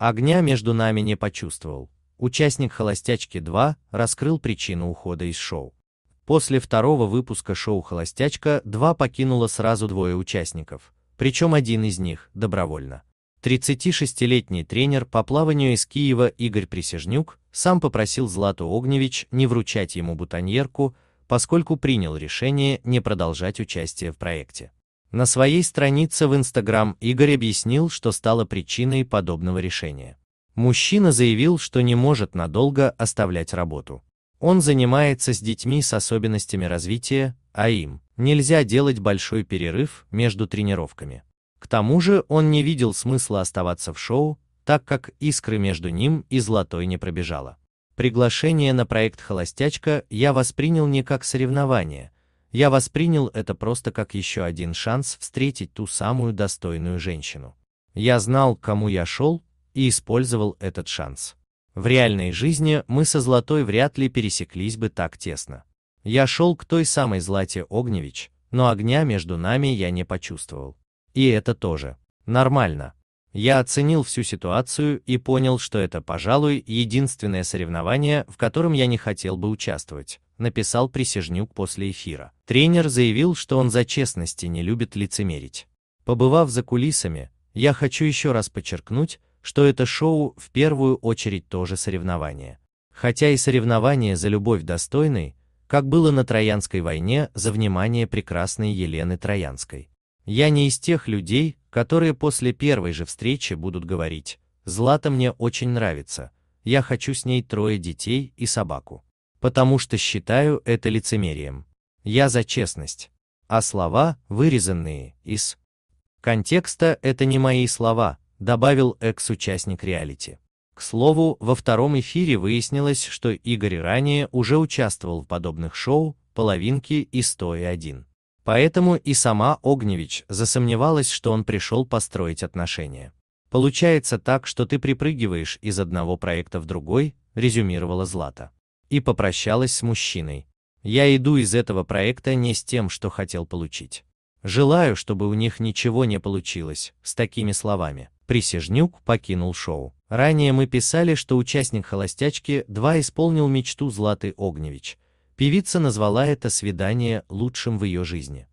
Огня между нами не почувствовал. Участник «Холостячки 2» раскрыл причину ухода из шоу. После второго выпуска шоу «Холостячка 2» покинуло сразу двое участников, причем один из них – добровольно. 36-летний тренер по плаванию из Киева Игорь Присяжнюк сам попросил Злату Огневич не вручать ему бутоньерку, поскольку принял решение не продолжать участие в проекте. На своей странице в Instagram Игорь объяснил, что стало причиной подобного решения. Мужчина заявил, что не может надолго оставлять работу. Он занимается с детьми с особенностями развития, а им нельзя делать большой перерыв между тренировками. К тому же он не видел смысла оставаться в шоу, так как искры между ним и Златой не пробежала. Приглашение на проект «Холостячка» я воспринял не как соревнование, я воспринял это просто как еще один шанс встретить ту самую достойную женщину. Я знал, к кому я шел, и использовал этот шанс. В реальной жизни мы со Златой вряд ли пересеклись бы так тесно. Я шел к той самой Злате Огневич, но огня между нами я не почувствовал. И это тоже. Нормально. Я оценил всю ситуацию и понял, что это, пожалуй, единственное соревнование, в котором я не хотел бы участвовать, написал Присяжнюк после эфира. Тренер заявил, что он за честности не любит лицемерить. Побывав за кулисами, я хочу еще раз подчеркнуть, что это шоу в первую очередь тоже соревнование. Хотя и соревнование за любовь достойной, как было на Троянской войне за внимание прекрасной Елены Троянской. Я не из тех людей, которые после первой же встречи будут говорить «Злата мне очень нравится, я хочу с ней трое детей и собаку», потому что считаю это лицемерием. Я за честность. А слова, вырезанные из контекста, это не мои слова, добавил экс-участник реалити. К слову, во втором эфире выяснилось, что Игорь ранее уже участвовал в подобных шоу «Половинки» и «101». Поэтому и сама Огневич засомневалась, что он пришел построить отношения. «Получается так, что ты припрыгиваешь из одного проекта в другой», — резюмировала Злата. И попрощалась с мужчиной, я иду из этого проекта не с тем, что хотел получить. Желаю, чтобы у них ничего не получилось, с такими словами. Присяжнюк покинул шоу. Ранее мы писали, что участник «Холостячки 2» исполнил мечту Златы Огневич. Певица назвала это свидание лучшим в ее жизни.